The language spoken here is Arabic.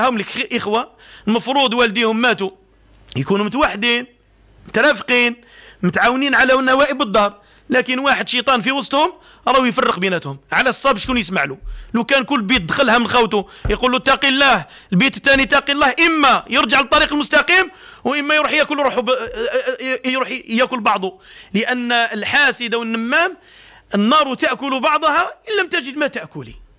هاهم لك إخوة المفروض والديهم ماتوا يكونوا متوحدين مترافقين متعاونين على نوائب الدار لكن واحد شيطان في وسطهم راهو يفرق بيناتهم على الصاب شكون يسمع له لو كان كل بيت دخلها من خوته يقول له اتقي الله البيت الثاني اتقي الله اما يرجع للطريق المستقيم واما يروح ياكل روحه ب... يروح ياكل بعضه لان الحاسد والنمام النار تاكل بعضها ان لم تجد ما تاكلي